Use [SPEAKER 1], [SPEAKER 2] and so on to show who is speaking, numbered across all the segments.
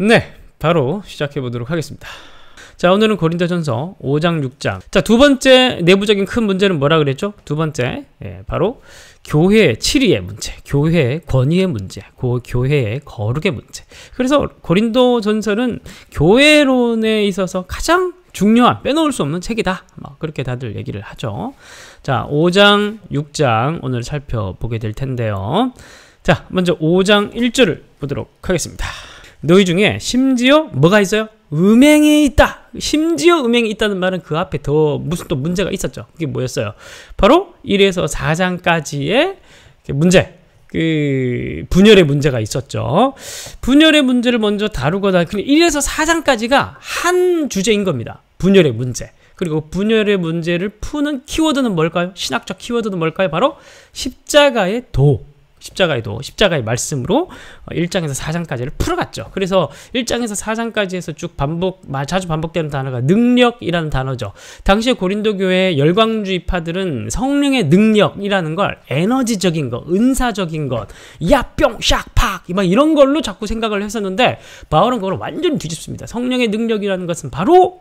[SPEAKER 1] 네, 바로 시작해 보도록 하겠습니다. 자 오늘은 고린도전서 5장 6장 자두 번째 내부적인 큰 문제는 뭐라 그랬죠? 두 번째 예, 바로 교회의 치리의 문제 교회의 권위의 문제 고, 교회의 거룩의 문제 그래서 고린도전서는 교회론에 있어서 가장 중요한 빼놓을 수 없는 책이다 막 그렇게 다들 얘기를 하죠 자 5장 6장 오늘 살펴보게 될 텐데요 자 먼저 5장 1절을 보도록 하겠습니다 너희 중에 심지어 뭐가 있어요? 음행이 있다. 심지어 음행이 있다는 말은 그 앞에 더 무슨 또 문제가 있었죠. 그게 뭐였어요? 바로 1에서 4장까지의 문제. 그 분열의 문제가 있었죠. 분열의 문제를 먼저 다루거나 그냥 1에서 4장까지가 한 주제인 겁니다. 분열의 문제. 그리고 분열의 문제를 푸는 키워드는 뭘까요? 신학적 키워드는 뭘까요? 바로 십자가의 도. 십자가에도 십자가의 말씀으로 1장에서 어, 4장까지를 풀어갔죠. 그래서 1장에서 4장까지 해서 쭉 반복 자주 반복되는 단어가 능력이라는 단어죠. 당시에 고린도 교회 열광주의파들은 성령의 능력이라는 걸 에너지적인 것, 은사적인 것, 야뿅 샥팍 막 이런 걸로 자꾸 생각을 했었는데 바울은 그걸 완전히 뒤집습니다. 성령의 능력이라는 것은 바로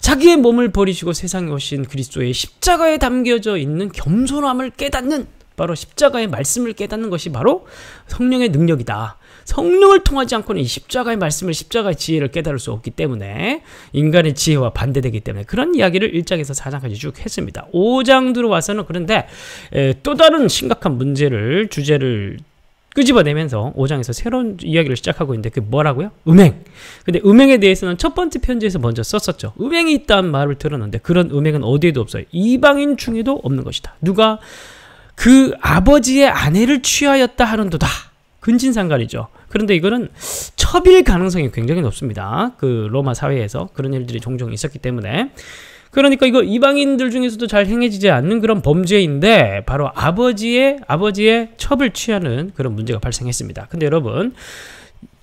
[SPEAKER 1] 자기의 몸을 버리시고 세상에 오신 그리스도의 십자가에 담겨져 있는 겸손함을 깨닫는 바로 십자가의 말씀을 깨닫는 것이 바로 성령의 능력이다. 성령을 통하지 않고는 이 십자가의 말씀을 십자가의 지혜를 깨달을 수 없기 때문에 인간의 지혜와 반대되기 때문에 그런 이야기를 1장에서 4장까지 쭉 했습니다. 5장 들어와서는 그런데 또 다른 심각한 문제를 주제를 끄집어내면서 5장에서 새로운 이야기를 시작하고 있는데 그게 뭐라고요? 음행! 근데 음행에 대해서는 첫 번째 편지에서 먼저 썼었죠. 음행이 있다는 말을 들었는데 그런 음행은 어디에도 없어요. 이방인 중에도 없는 것이다. 누가 그 아버지의 아내를 취하였다 하는도다. 근친상간이죠. 그런데 이거는 처일 가능성이 굉장히 높습니다. 그 로마 사회에서 그런 일들이 종종 있었기 때문에 그러니까 이거 이방인들 중에서도 잘 행해지지 않는 그런 범죄인데 바로 아버지의 아버지의 첩을 취하는 그런 문제가 발생했습니다. 근데 여러분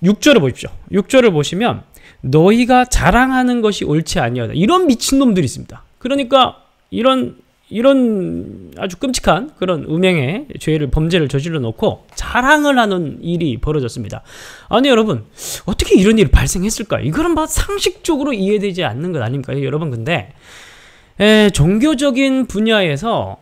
[SPEAKER 1] 6절을 보십시오. 6절을 보시면 너희가 자랑하는 것이 옳지 아니하다. 이런 미친놈들이 있습니다. 그러니까 이런 이런 아주 끔찍한 그런 음행의 죄를 범죄를 저질러 놓고 자랑을 하는 일이 벌어졌습니다. 아니 여러분 어떻게 이런 일이 발생했을까? 이거는 막 뭐 상식적으로 이해되지 않는 것 아닙니까? 여러분 근데 에, 종교적인 분야에서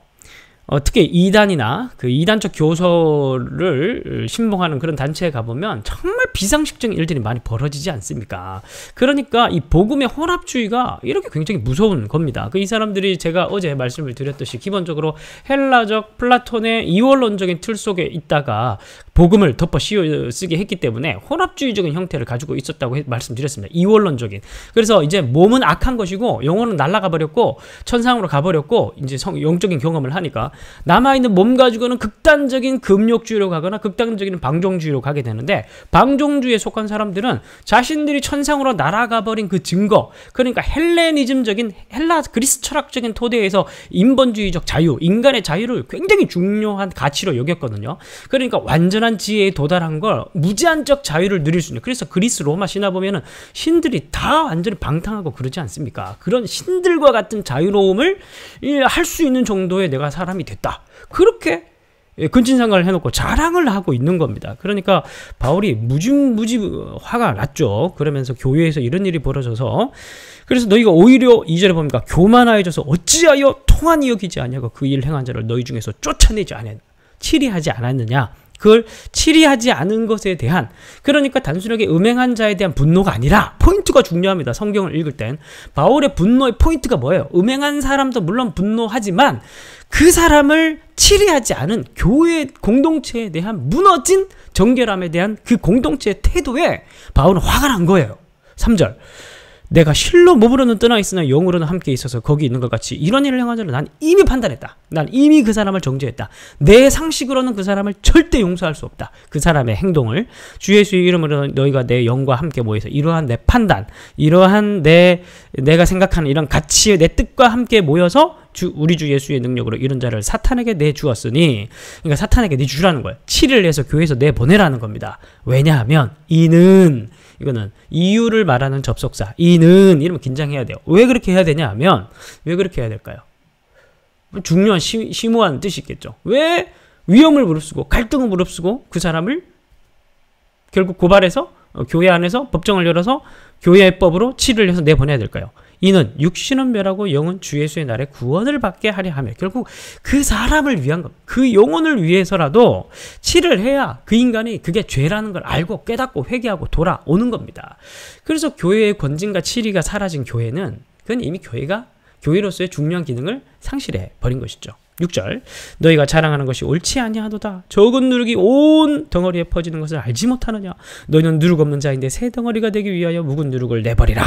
[SPEAKER 1] 어, 특히 이단이나 그 이단적 교서를 어, 신봉하는 그런 단체에 가보면 정말 비상식적인 일들이 많이 벌어지지 않습니까? 그러니까 이 복음의 혼합주의가 이렇게 굉장히 무서운 겁니다. 그 이 사람들이 제가 어제 말씀을 드렸듯이 기본적으로 헬라적 플라톤의 이원론적인 틀 속에 있다가 복음을 덮어 씌워 쓰게 했기 때문에 혼합주의적인 형태를 가지고 있었다고 말씀드렸습니다. 이원론적인. 그래서 이제 몸은 악한 것이고 영혼은 날아가 버렸고 천상으로 가버렸고 이제 성, 영적인 경험을 하니까 남아있는 몸 가지고는 극단적인 금욕주의로 가거나 극단적인 방종주의로 가게 되는데 방종주의에 속한 사람들은 자신들이 천상으로 날아가 버린 그 증거 그러니까 헬레니즘적인 헬라 그리스 철학적인 토대에서 인본주의적 자유 인간의 자유를 굉장히 중요한 가치로 여겼거든요. 그러니까 완전한 무한 지혜에 도달한 걸 무제한적 자유를 누릴 수 있는 그래서 그리스 로마 신화 보면은 신들이 다 완전히 방탕하고 그러지 않습니까? 그런 신들과 같은 자유로움을 예, 할수 있는 정도의 내가 사람이 됐다. 그렇게 예, 근친상간을 해놓고 자랑을 하고 있는 겁니다. 그러니까 바울이 무지무지 화가 났죠. 그러면서 교회에서 이런 일이 벌어져서 그래서 너희가 오히려 이절에 보니까 교만하여져서 어찌하여 통한이 여기지 아니하고 그 일 행한 자를 너희 중에서 쫓아내지 아니하 치리하지 않았느냐 그걸 치리하지 않은 것에 대한 그러니까 단순하게 음행한 자에 대한 분노가 아니라 포인트가 중요합니다. 성경을 읽을 땐 바울의 분노의 포인트가 뭐예요? 음행한 사람도 물론 분노하지만 그 사람을 치리하지 않은 교회 공동체에 대한 무너진 정결함에 대한 그 공동체의 태도에 바울은 화가 난 거예요. 3절 내가 실로 몸으로는 떠나 있으나 영으로는 함께 있어서 거기 있는 것 같이 이런 일을 행한 자는난 이미 판단했다. 난 이미 그 사람을 정죄했다. 내 상식으로는 그 사람을 절대 용서할 수 없다. 그 사람의 행동을 주 예수의 이름으로 너희가 내 영과 함께 모여서 이러한 내 판단, 이러한 내 내가 생각하는 이런 가치의 내 뜻과 함께 모여서 주, 우리 주 예수의 능력으로 이런 자를 사탄에게 내주었으니 그러니까 사탄에게 내주라는 네 거예요. 치를 해서 교회에서 내보내라는 겁니다. 왜냐하면 이는 이거는 이유를 말하는 접속사 이는 이러면 긴장해야 돼요. 왜 그렇게 해야 되냐 하면 왜 그렇게 해야 될까요? 중요한 시, 심오한 뜻이 있겠죠. 왜 위험을 무릅쓰고 갈등을 무릅쓰고 그 사람을 결국 고발해서 어, 교회 안에서 법정을 열어서 교회법으로 의 치를 해서 내보내야 될까요? 이는 육신은 멸하고 영은 주 예수의 날에 구원을 받게 하려 하며 결국 그 사람을 위한 것, 그 영혼을 위해서라도 치를 해야 그 인간이 그게 죄라는 걸 알고 깨닫고 회개하고 돌아오는 겁니다. 그래서 교회의 권징과 치리가 사라진 교회는 그건 이미 교회가 교회로서의 중요한 기능을 상실해 버린 것이죠. 6절 너희가 자랑하는 것이 옳지 아니하도다 적은 누룩이 온 덩어리에 퍼지는 것을 알지 못하느냐 너희는 누룩 없는 자인데 새 덩어리가 되기 위하여 묵은 누룩을 내버리라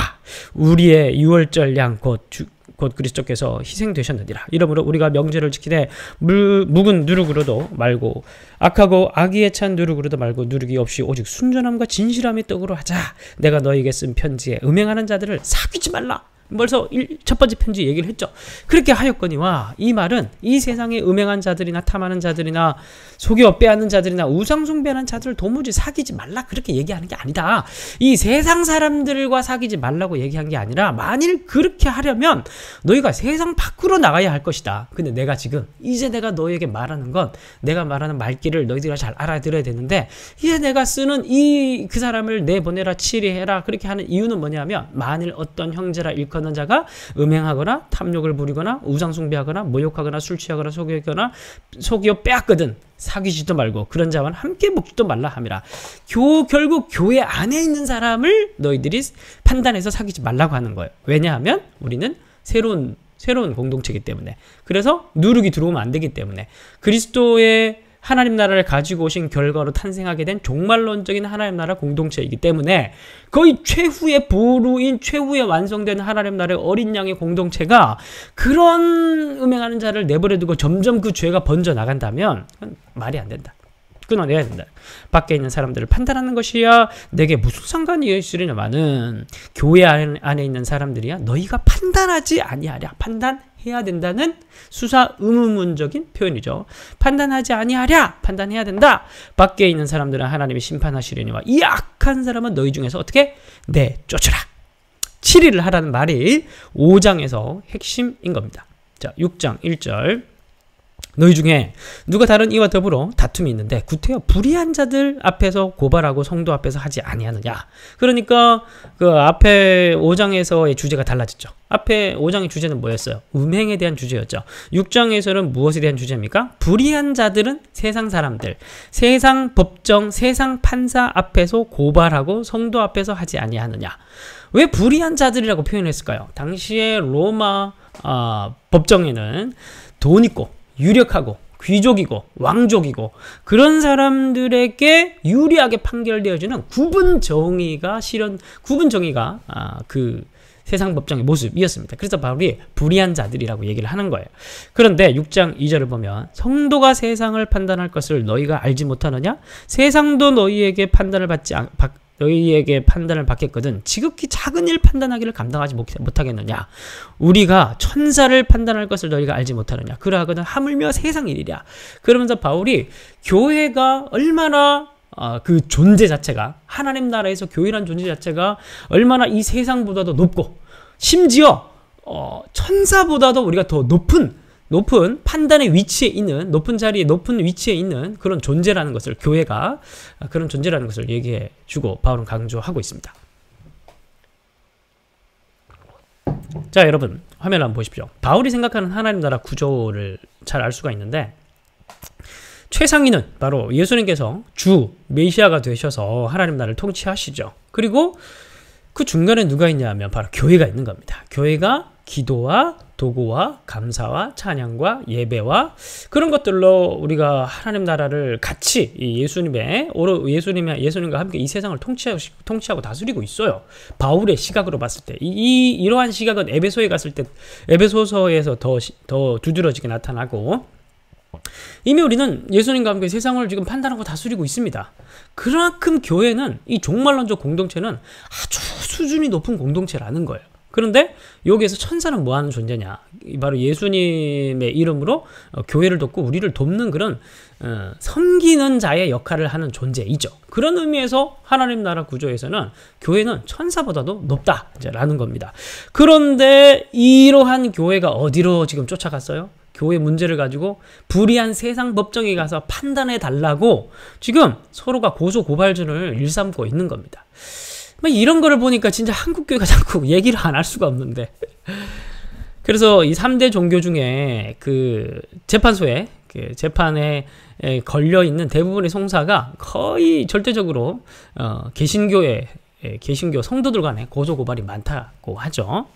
[SPEAKER 1] 우리의 유월절 양곧 곧 그리스도께서 희생되셨느니라. 이러므로 우리가 명제를 지키되 물, 묵은 누룩으로도 말고 악하고 악의에 찬 누룩으로도 말고 누룩이 없이 오직 순전함과 진실함의 떡으로 하자. 내가 너에게 희쓴 편지에 음행하는 자들을 사귀지 말라. 벌써 일, 첫 번째 편지 얘기를 했죠. 그렇게 하였거니와 이 말은 이 세상에 음행한 자들이나 탐하는 자들이나 속여 이 빼앗는 자들이나 우상숭배하는 자들을 도무지 사귀지 말라 그렇게 얘기하는 게 아니다. 이 세상 사람들과 사귀지 말라고 얘기한 게 아니라 만일 그렇게 하려면 너희가 세상 밖으로 나가야 할 것이다. 근데 내가 지금 이제 내가 너희에게 말하는 건 내가 말하는 말귀를 너희들이 잘 알아들어야 되는데 이제 내가 쓰는 이 그 사람을 내보내라 치리해라 그렇게 하는 이유는 뭐냐면 만일 어떤 형제라 일컬 거는 자가 음행하거나 탐욕을 부리거나 우상숭배하거나 모욕하거나 술 취하거나 속이거나 속이어 빼앗거든 사귀지도 말고 그런 자와 함께 먹지도 말라 함이라. 교 결국 교회 안에 있는 사람을 너희들이 판단해서 사귀지 말라고 하는 거예요. 왜냐하면 우리는 새로운 새로운 공동체이기 때문에 그래서 누룩이 들어오면 안 되기 때문에 그리스도의 하나님 나라를 가지고 오신 결과로 탄생하게 된 종말론적인 하나님 나라 공동체이기 때문에 거의 최후의 보루인 최후의 완성된 하나님 나라의 어린 양의 공동체가 그런 음행하는 자를 내버려두고 점점 그 죄가 번져 나간다면 말이 안 된다. 끊어내야 된다. 밖에 있는 사람들을 판단하는 것이야 내게 무슨 상관이 있으려냐마는 교회 안에 있는 사람들이야 너희가 판단하지 아니하랴 판단해야 된다는 수사 의무문적인 표현이죠. 판단하지 아니하랴 판단해야 된다. 밖에 있는 사람들은 하나님이 심판하시려니와 이 악한 사람은 너희 중에서 어떻게 내 네, 쫓으라. 7일을 하라는 말이 5장에서 핵심인 겁니다. 자, 6장 1절. 너희 중에 누가 다른 이와 더불어 다툼이 있는데 구태여 불의한 자들 앞에서 고발하고 성도 앞에서 하지 아니하느냐. 그러니까 그 앞에 5장에서의 주제가 달라졌죠. 앞에 5장의 주제는 뭐였어요? 음행에 대한 주제였죠. 6장에서는 무엇에 대한 주제입니까? 불의한 자들은 세상 사람들, 세상 법정, 세상 판사 앞에서 고발하고 성도 앞에서 하지 아니하느냐. 왜 불의한 자들이라고 표현했을까요? 당시에 로마 어, 법정에는 돈 있고 유력하고 귀족이고 왕족이고 그런 사람들에게 유리하게 판결되어지는 구분 정의가 실현 구분 정의가 아, 그 세상 법정의 모습이었습니다. 그래서 바울이 불의한 자들이라고 얘기를 하는 거예요. 그런데 6장 2절을 보면 성도가 세상을 판단할 것을 너희가 알지 못하느냐? 세상도 너희에게 판단을 받지 않, 받, 너희에게 판단을 받겠거든 지극히 작은 일 판단하기를 감당하지 못하겠느냐 우리가 천사를 판단할 것을 너희가 알지 못하느냐 그러하거든 하물며 세상 일이랴 그러면서 바울이 교회가 얼마나 어, 그 존재 자체가 하나님 나라에서 교회란 존재 자체가 얼마나 이 세상보다도 높고 심지어 어, 천사보다도 우리가 더 높은 높은 판단의 위치에 있는 높은 자리에 높은 위치에 있는 그런 존재라는 것을 교회가 그런 존재라는 것을 얘기해 주고 바울은 강조하고 있습니다. 자 여러분 화면 한번 보십시오. 바울이 생각하는 하나님 나라 구조를 잘 알 수가 있는데 최상위는 바로 예수님께서 주 메시아가 되셔서 하나님 나라를 통치하시죠. 그리고 그 중간에 누가 있냐면 바로 교회가 있는 겁니다. 교회가 기도와 도구와 감사와 찬양과 예배와 그런 것들로 우리가 하나님 나라를 같이 예수님의 예수님의 예수님과 함께 이 세상을 통치하고, 통치하고 다스리고 있어요. 바울의 시각으로 봤을 때 이 이러한 시각은 에베소에 갔을 때 에베소서에서 더 더 두드러지게 나타나고 이미 우리는 예수님과 함께 세상을 지금 판단하고 다스리고 있습니다. 그만큼 교회는 이 종말론적 공동체는 아주 수준이 높은 공동체라는 거예요. 그런데 여기에서 천사는 뭐 하는 존재냐? 바로 예수님의 이름으로 어, 교회를 돕고 우리를 돕는 그런 어, 섬기는 자의 역할을 하는 존재이죠. 그런 의미에서 하나님 나라 구조에서는 교회는 천사보다도 높다라는 겁니다. 그런데 이러한 교회가 어디로 지금 쫓아갔어요? 교회 문제를 가지고 불의한 세상 법정에 가서 판단해 달라고 지금 서로가 고소 고발전을 일삼고 있는 겁니다. 막 이런 거를 보니까 진짜 한국 교회가 자꾸 얘기를 안 할 수가 없는데. 그래서 이 3대 종교 중에 그 재판소에 그 재판에 걸려 있는 대부분의 송사가 거의 절대적으로 어, 개신교의 개신교 성도들 간에 고소 고발이 많다고 하죠.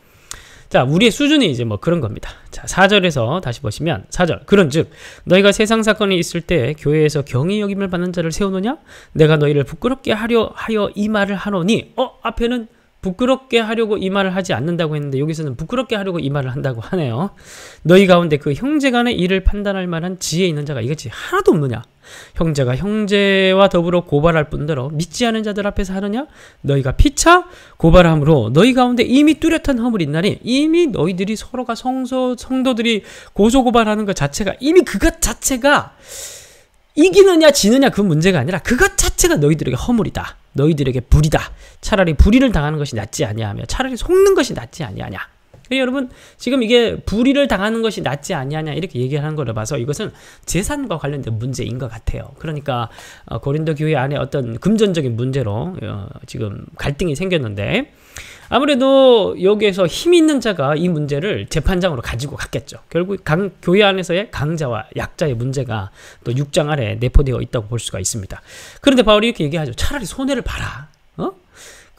[SPEAKER 1] 자, 우리의 수준이 이제 뭐 그런 겁니다. 자, 4절에서 다시 보시면 4절. 그런즉 너희가 세상 사건이 있을 때 교회에서 경의 여김을 받는 자를 세우느냐? 내가 너희를 부끄럽게 하려 하여 이 말을 하노니 어, 앞에는 부끄럽게 하려고 이 말을 하지 않는다고 했는데 여기서는 부끄럽게 하려고 이 말을 한다고 하네요. 너희 가운데 그 형제간의 일을 판단할 만한 지혜 있는 자가 이것이 하나도 없느냐? 형제가 형제와 더불어 고발할 뿐더러 믿지 않은 자들 앞에서 하느냐? 너희가 피차 고발함으로 너희 가운데 이미 뚜렷한 허물이 있나니 이미 너희들이 서로가 성소, 성도들이 고소 고발하는 것 자체가 이미 그것 자체가 이기느냐 지느냐 그 문제가 아니라 그것 자체가 너희들에게 허물이다. 너희들에게 불이다. 차라리 불의를 당하는 것이 낫지 아니하며 차라리 속는 것이 낫지 아니하냐. 그러니까 여러분 지금 이게 불의를 당하는 것이 낫지 아니하냐 이렇게 얘기하는 거를 봐서 이것은 재산과 관련된 문제인 것 같아요. 그러니까 어, 고린도 교회 안에 어떤 금전적인 문제로 어, 지금 갈등이 생겼는데 아무래도 여기에서 힘 있는 자가 이 문제를 재판장으로 가지고 갔겠죠. 결국 강, 교회 안에서의 강자와 약자의 문제가 또 6장 아래 내포되어 있다고 볼 수가 있습니다. 그런데 바울이 이렇게 얘기하죠. 차라리 손해를 봐라.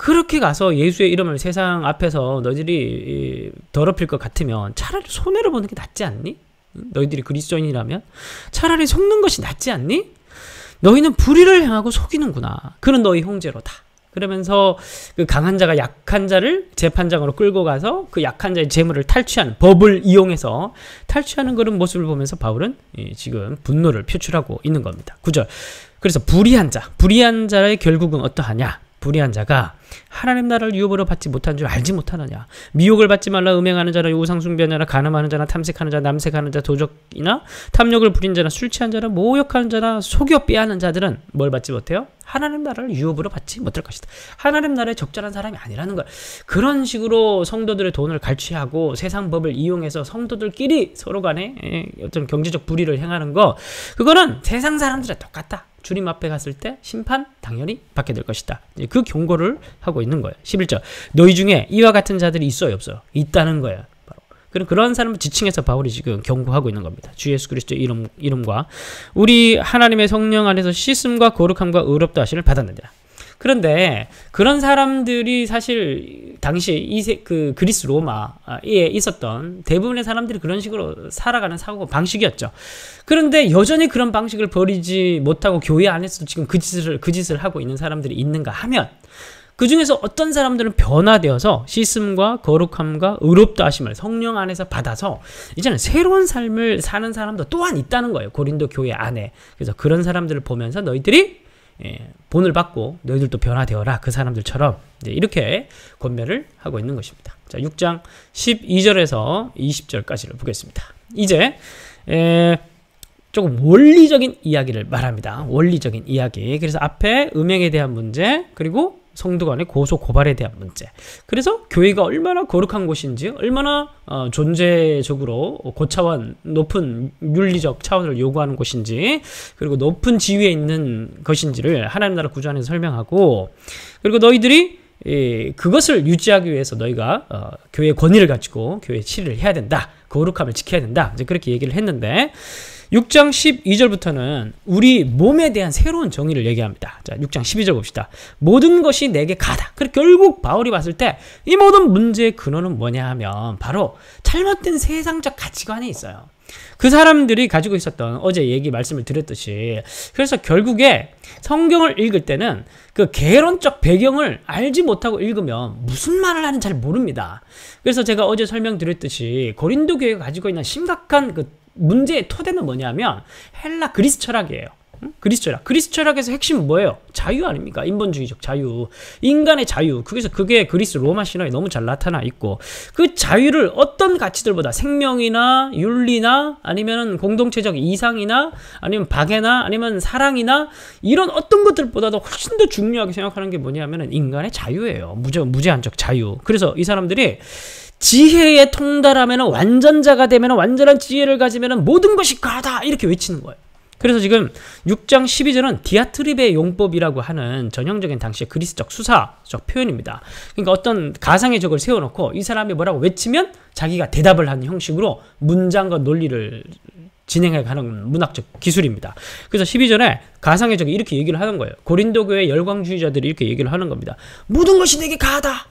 [SPEAKER 1] 그렇게 가서 예수의 이름을 세상 앞에서 너희들이 더럽힐 것 같으면 차라리 손해를 보는 게 낫지 않니? 너희들이 그리스도인이라면 차라리 속는 것이 낫지 않니? 너희는 불의를 향하고 속이는구나. 그런 너희 형제로다. 그러면서 그 강한 자가 약한 자를 재판장으로 끌고 가서 그 약한 자의 재물을 탈취하는 법을 이용해서 탈취하는 그런 모습을 보면서 바울은 지금 분노를 표출하고 있는 겁니다. 구절 그래서 불의한 자, 불의한 자의 결국은 어떠하냐? 불의한 자가 하나님 나라를 유업으로 받지 못한 줄 알지 못하느냐 미혹을 받지 말라 음행하는 자나 우상숭배하나 느 가늠하는 자나 탐색하는 자나 남색하는 자 도적이나 탐욕을 부린 자나 술 취한 자나 모욕하는 자나 속여 빼앗는 자들은 뭘 받지 못해요? 하나님 나라를 유업으로 받지 못할 것이다. 하나님 나라에 적절한 사람이 아니라는 걸 그런 식으로 성도들의 돈을 갈취하고 세상 법을 이용해서 성도들끼리 서로 간에 예, 어떤 경제적 불의를 행하는 거 그거는 세상 사람들에 똑같다. 주님 앞에 갔을 때 심판 당연히 받게 될 것이다. 그 경고를 하고 있는 거예요. 11절. 너희 중에 이와 같은 자들이 있어요, 없어요? 있다는 거예요. 바로. 그런 그런 사람을 지칭해서 바울이 지금 경고하고 있는 겁니다. 주 예수 그리스도 이름 이름과 우리 하나님의 성령 안에서 씻음과 거룩함과 의롭다 하심을 받았느니라. 그런데 그런 사람들이 사실 당시 이세 그 그리스 로마에 아, 있었던 대부분의 사람들이 그런 식으로 살아가는 사고 방식이었죠. 그런데 여전히 그런 방식을 버리지 못하고 교회 안에서도 지금 그 짓을 그 짓을 하고 있는 사람들이 있는가 하면 그 중에서 어떤 사람들은 변화되어서 시슴과 거룩함과 의롭다 하심을 성령 안에서 받아서 이제는 새로운 삶을 사는 사람도 또한 있다는 거예요. 고린도 교회 안에. 그래서 그런 사람들을 보면서 너희들이 예, 본을 받고 너희들도 변화되어라 그 사람들처럼 이렇게 권면을 하고 있는 것입니다. 자, 6장 12절에서 20절까지를 보겠습니다. 이제 에, 조금 원리적인 이야기를 말합니다. 원리적인 이야기. 그래서 앞에 음행에 대한 문제, 그리고 성도 간의 고소 고발에 대한 문제. 그래서 교회가 얼마나 거룩한 곳인지, 얼마나 어, 존재적으로 고차원 높은 윤리적 차원을 요구하는 곳인지, 그리고 높은 지위에 있는 것인지를 하나님 나라 구조 안에서 설명하고, 그리고 너희들이 예, 그것을 유지하기 위해서 너희가 어, 교회 권위를 가지고 교회 치리를 해야 된다, 거룩함을 지켜야 된다. 이제 그렇게 얘기를 했는데. 6장 12절부터는 우리 몸에 대한 새로운 정의를 얘기합니다. 자, 6장 12절 봅시다. 모든 것이 내게 가다. 그리고 결국 바울이 봤을 때 이 모든 문제의 근원은 뭐냐 하면 바로 잘못된 세상적 가치관에 있어요. 그 사람들이 가지고 있었던 어제 얘기 말씀을 드렸듯이 그래서 결국에 성경을 읽을 때는 그 개론적 배경을 알지 못하고 읽으면 무슨 말을 하는지 잘 모릅니다. 그래서 제가 어제 설명드렸듯이 고린도 교회가 가지고 있는 심각한 그 문제의 토대는 뭐냐면 헬라 그리스 철학이에요. 그리스 철학. 그리스 철학에서 핵심은 뭐예요? 자유 아닙니까? 인본주의적 자유. 인간의 자유. 그래서 그게 그리스 로마 신화에 너무 잘 나타나 있고 그 자유를 어떤 가치들보다 생명이나 윤리나 아니면 공동체적 이상이나 아니면 박애나 아니면 사랑이나 이런 어떤 것들보다도 훨씬 더 중요하게 생각하는 게뭐냐면 인간의 자유예요. 무제 무제한적 자유. 그래서 이 사람들이 지혜에 통달하면 완전자가 되면 완전한 지혜를 가지면 모든 것이 가다 이렇게 외치는 거예요. 그래서 지금 6장 12절은 디아트립의 용법이라고 하는 전형적인 당시의 그리스적 수사적 표현입니다. 그러니까 어떤 가상의 적을 세워놓고 이 사람이 뭐라고 외치면 자기가 대답을 하는 형식으로 문장과 논리를 진행해가는 문학적 기술입니다. 그래서 12절에 가상의 적이 이렇게 얘기를 하는 거예요. 고린도 교의 열광주의자들이 이렇게 얘기를 하는 겁니다. 모든 것이 내게 가하다.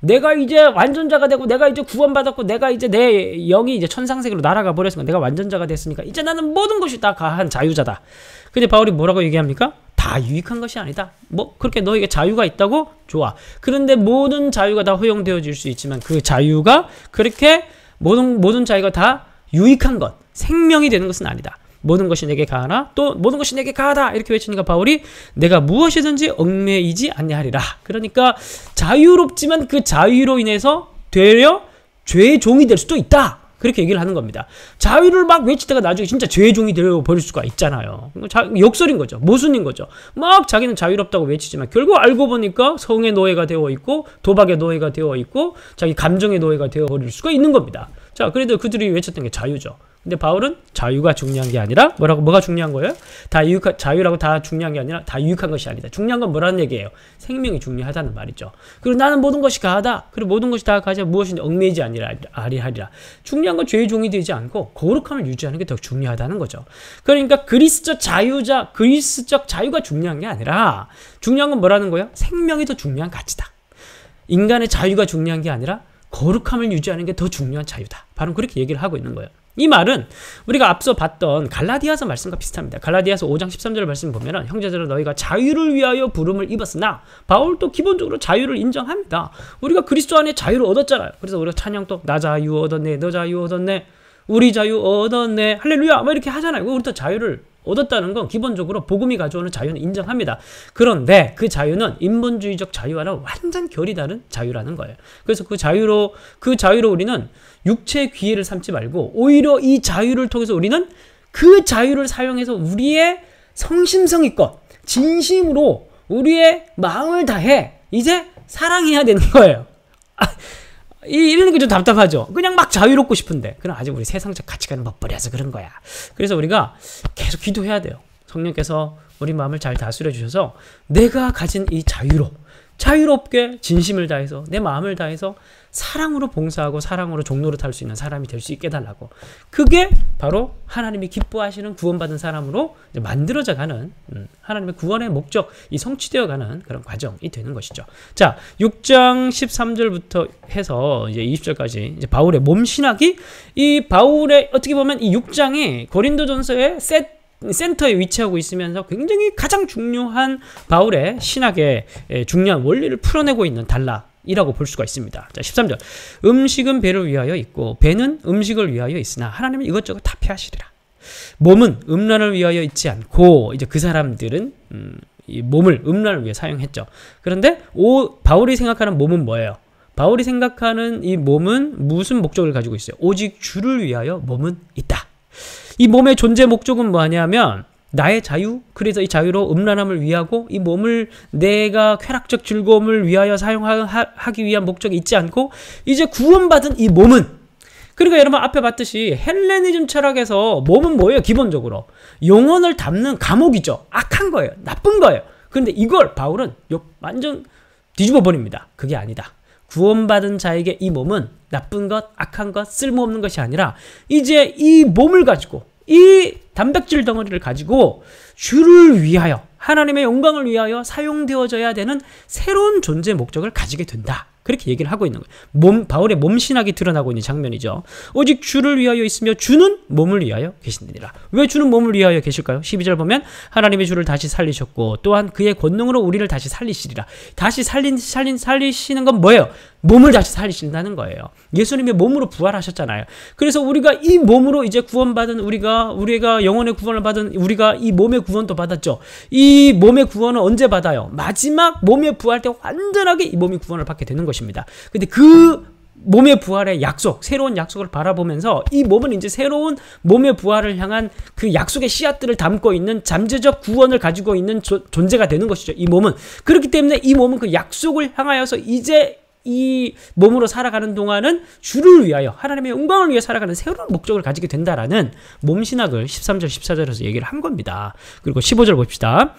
[SPEAKER 1] 내가 이제 완전자가 되고 내가 이제 구원받았고 내가 이제 내 영이 이제 천상세계로 날아가 버렸으니까 내가 완전자가 됐으니까 이제 나는 모든 것이 다 가한 자유자다. 근데 바울이 뭐라고 얘기합니까? 다 유익한 것이 아니다. 뭐 그렇게 너에게 자유가 있다고 좋아. 그런데 모든 자유가 다 허용되어질 수 있지만 그 자유가 그렇게 모든 모든 자유가 다 유익한 것, 생명이 되는 것은 아니다. 모든 것이 내게 가하나또 모든 것이 내게 가하다 이렇게 외치니까 바울이 내가 무엇이든지 얽매이지 아니하리라 그러니까 자유롭지만 그 자유로 인해서 되려 죄의 종이 될 수도 있다 그렇게 얘기를 하는 겁니다. 자유를 막 외치다가 나중에 진짜 죄의 종이 되어버릴 수가 있잖아요. 자, 역설인 거죠. 모순인 거죠. 막 자기는 자유롭다고 외치지만 결국 알고 보니까 성의 노예가 되어 있고 도박의 노예가 되어 있고 자기 감정의 노예가 되어버릴 수가 있는 겁니다. 자, 그래도 그들이 외쳤던 게 자유죠. 근데 바울은 자유가 중요한 게 아니라 뭐라고 뭐가 중요한 거예요? 다 유익한 자유라고 다 중요한 게 아니라 다 유익한 것이 아니다. 중요한 건 뭐라는 얘기예요? 생명이 중요하다는 말이죠. 그리고 나는 모든 것이 가하다. 그리고 모든 것이 다 가자 무엇인지 얽매이지 아니라 아리하리라. 중요한 건 죄의 종이 되지 않고 거룩함을 유지하는 게 더 중요하다는 거죠. 그러니까 그리스적 자유자 그리스적 자유가 중요한 게 아니라 중요한 건 뭐라는 거예요? 생명이 더 중요한 가치다. 인간의 자유가 중요한 게 아니라 거룩함을 유지하는 게 더 중요한 자유다. 바로 그렇게 얘기를 하고 있는 거예요. 이 말은 우리가 앞서 봤던 갈라디아서 말씀과 비슷합니다. 갈라디아서 5장 13절 말씀 보면은 형제들아 너희가 자유를 위하여 부름을 입었으나 바울도 기본적으로 자유를 인정합니다. 우리가 그리스도 안에 자유를 얻었잖아요. 그래서 우리가 찬양도 나 자유 얻었네, 너 자유 얻었네, 우리 자유 얻었네, 할렐루야 막 이렇게 하잖아요. 우리도 자유를 얻었다는 건 기본적으로 복음이 가져오는 자유는 인정합니다. 그런데 그 자유는 인본주의적 자유와는 완전 결이 다른 자유라는 거예요. 그래서 그 자유로 그 자유로 우리는 육체의 기회를 삼지 말고 오히려 이 자유를 통해서 우리는 그 자유를 사용해서 우리의 성심성의껏 진심으로 우리의 마음을 다해 이제 사랑해야 되는 거예요. 아, 이런 게 좀 답답하죠. 그냥 막 자유롭고 싶은데. 그럼 아직 우리 세상적 가치관을 못버려서 그런 거야. 그래서 우리가 계속 기도해야 돼요. 성령께서 우리 마음을 잘 다스려 주셔서 내가 가진 이 자유로 자유롭게 진심을 다해서 내 마음을 다해서 사랑으로 봉사하고 사랑으로 종로를 탈 수 있는 사람이 될 수 있게 해 달라고 그게 바로 하나님이 기뻐하시는 구원받은 사람으로 만들어져 가는 음, 하나님의 구원의 목적 이 성취되어 가는 그런 과정이 되는 것이죠 자 6장 13절부터 해서 이제 20절까지 이제 바울의 몸신학이 이 바울의 어떻게 보면 이 6장이 고린도전서의 셋 센터에 위치하고 있으면서 굉장히 가장 중요한 바울의 신학의 중요한 원리를 풀어내고 있는 단락 이라고 볼 수가 있습니다. 자, 13절. 음식은 배를 위하여 있고 배는 음식을 위하여 있으나 하나님은 이것저것 다 피하시리라. 몸은 음란을 위하여 있지 않고 이제 그 사람들은 음, 이 몸을 음란을 위해 사용했죠. 그런데 오 바울이 생각하는 몸은 뭐예요? 바울이 생각하는 이 몸은 무슨 목적을 가지고 있어요? 오직 주를 위하여 몸은 있다. 이 몸의 존재 목적은 뭐냐면 나의 자유 그래서 이 자유로 음란함을 위하고 이 몸을 내가 쾌락적 즐거움을 위하여 사용하기 위한 목적이 있지 않고 이제 구원받은 이 몸은 그리고 그러니까 여러분 앞에 봤듯이 헬레니즘 철학에서 몸은 뭐예요 기본적으로 영혼을 담는 감옥이죠 악한 거예요 나쁜 거예요 근데 이걸 바울은 완전 뒤집어 버립니다 그게 아니다 구원받은 자에게 이 몸은 나쁜 것, 악한 것, 쓸모없는 것이 아니라 이제 이 몸을 가지고 이 단백질 덩어리를 가지고 주를 위하여 하나님의 영광을 위하여 사용되어져야 되는 새로운 존재 목적을 가지게 된다. 그렇게 얘기를 하고 있는 거예요. 몸, 바울의 몸신학이 드러나고 있는 장면이죠. 오직 주를 위하여 있으며 주는 몸을 위하여 계신느니라. 왜 주는 몸을 위하여 계실까요? 12절 보면 하나님의 주를 다시 살리셨고 또한 그의 권능으로 우리를 다시 살리시리라. 다시 살린 살린 살리시는 건 뭐예요? 몸을 다시 살리신다는 거예요. 예수님의 몸으로 부활하셨잖아요. 그래서 우리가 이 몸으로 이제 구원받은 우리가 우리가 영혼의 구원을 받은 우리가 이 몸의 구원도 받았죠. 이 몸의 구원은 언제 받아요? 마지막 몸의 부활 때 완전하게 이 몸이 구원을 받게 되는 것입니다. 근데 그 몸의 부활의 약속, 새로운 약속을 바라보면서 이 몸은 이제 새로운 몸의 부활을 향한 그 약속의 씨앗들을 담고 있는 잠재적 구원을 가지고 있는 조, 존재가 되는 것이죠. 이 몸은 그렇기 때문에 이 몸은 그 약속을 향하여서 이제 이 몸으로 살아가는 동안은 주를 위하여 하나님의 영광을 위해 살아가는 새로운 목적을 가지게 된다라는 몸신학을 13절 14절에서 얘기를 한 겁니다. 그리고 15절 봅시다.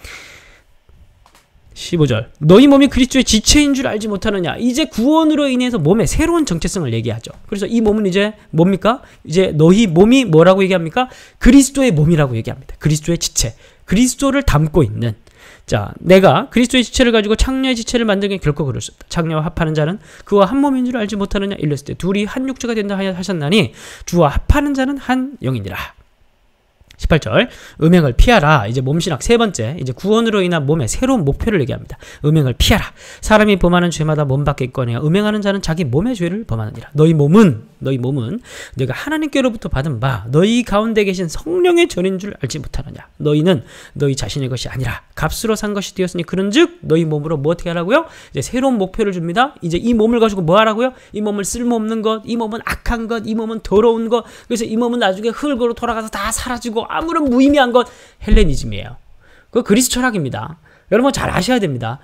[SPEAKER 1] 15절 너희 몸이 그리스도의 지체인 줄 알지 못하느냐 이제 구원으로 인해서 몸의 새로운 정체성을 얘기하죠 그래서 이 몸은 이제 뭡니까 이제 너희 몸이 뭐라고 얘기합니까 그리스도의 몸이라고 얘기합니다 그리스도의 지체 그리스도를 담고 있는 자, 내가 그리스도의 지체를 가지고 창녀의 지체를 만든 게 결코 그럴 수다 창녀와 합하는 자는 그와 한 몸인 줄 알지 못하느냐 일렀을 때 둘이 한 육체가 된다 하셨나니 주와 합하는 자는 한 영이니라. 18절 음행을 피하라 이제 몸신학 세 번째 이제 구원으로 인한 몸의 새로운 목표를 얘기합니다 음행을 피하라 사람이 범하는 죄마다 몸 밖에 있거니와 음행하는 자는 자기 몸의 죄를 범하느니라 너희 몸은 너희 몸은 내가 하나님께로부터 받은 바 너희 가운데 계신 성령의 전인 줄 알지 못하느냐 너희는 너희 자신의 것이 아니라 값으로 산 것이 되었으니 그런즉 너희 몸으로 뭐 어떻게 하라고요 이제 새로운 목표를 줍니다 이제 이 몸을 가지고 뭐 하라고요 이 몸을 쓸모없는 것이 몸은 악한 것이 몸은 더러운 것 그래서 이 몸은 나중에 흙으로 돌아가서 다 사라지고 아무런 무의미한 건 헬레니즘이에요. 그 그리스 철학입니다. 여러분 잘 아셔야 됩니다.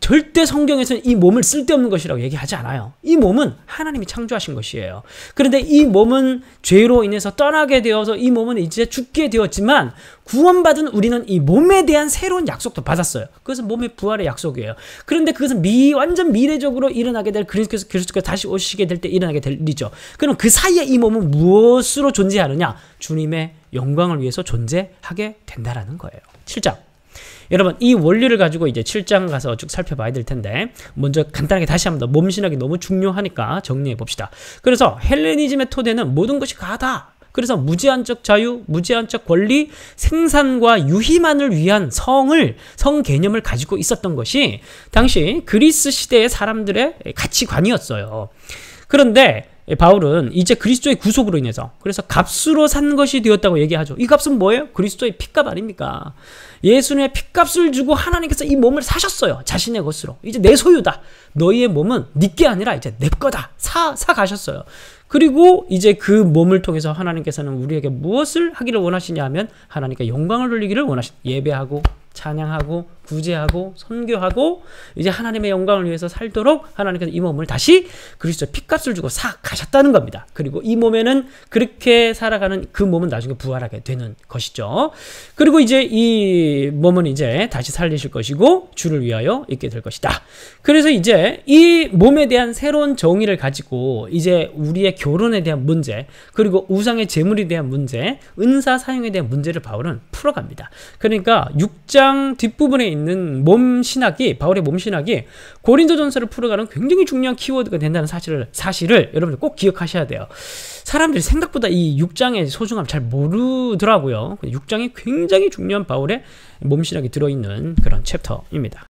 [SPEAKER 1] 절대 성경에서는 이 몸을 쓸데없는 것이라고 얘기하지 않아요. 이 몸은 하나님이 창조하신 것이에요. 그런데 이 몸은 죄로 인해서 떠나게 되어서 이 몸은 이제 죽게 되었지만 구원받은 우리는 이 몸에 대한 새로운 약속도 받았어요. 그것은 몸의 부활의 약속이에요. 그런데 그것은 미, 완전 미래적으로 일어나게 될 그리스도께서 그리스도께서 다시 오시게 될 때 일어나게 될 일이죠. 그럼 그 사이에 이 몸은 무엇으로 존재하느냐? 주님의 영광을 위해서 존재하게 된다라는 거예요. 7장. 여러분 이 원리를 가지고 이제 7장 가서 쭉 살펴봐야 될 텐데 먼저 간단하게 다시 한번 더 몸신학이 너무 중요하니까 정리해 봅시다. 그래서 헬레니즘의 토대는 모든 것이 가다. 그래서 무제한적 자유, 무제한적 권리, 생산과 유희만을 위한 성을 성 개념을 가지고 있었던 것이 당시 그리스 시대의 사람들의 가치관이었어요. 그런데 예, 바울은 이제 그리스도의 구속으로 인해서 그래서 값으로 산 것이 되었다고 얘기하죠. 이 값은 뭐예요? 그리스도의 핏값 아닙니까? 예수님의 핏값을 주고 하나님께서 이 몸을 사셨어요. 자신의 것으로. 이제 내 소유다. 너희의 몸은 네게 아니라 이제 내 거다. 사, 사 가셨어요. 그리고 이제 그 몸을 통해서 하나님께서는 우리에게 무엇을 하기를 원하시냐 하면 하나님께 영광을 돌리기를 원하시 예배하고 찬양하고 구제하고 선교하고 이제 하나님의 영광을 위해서 살도록 하나님께서 이 몸을 다시 그리스도 피값을 주고 사 가셨다는 겁니다. 그리고 이 몸에는 그렇게 살아가는 그 몸은 나중에 부활하게 되는 것이죠. 그리고 이제 이 몸은 이제 다시 살리실 것이고 주를 위하여 있게 될 것이다. 그래서 이제 이 몸에 대한 새로운 정의를 가지고 이제 우리의 결혼에 대한 문제 그리고 우상의 재물에 대한 문제 은사 사용에 대한 문제를 바울은 풀어갑니다. 그러니까 6장 1장 뒷부분에 있는 몸 신학이 바울의 몸 신학이 고린도 전서를 풀어가는 굉장히 중요한 키워드가 된다는 사실을 사실을 여러분들 꼭 기억하셔야 돼요. 사람들이 생각보다 이 6장의 소중함 잘 모르더라고요. 6장이 굉장히 중요한 바울의 몸 신학이 들어있는 그런 챕터입니다.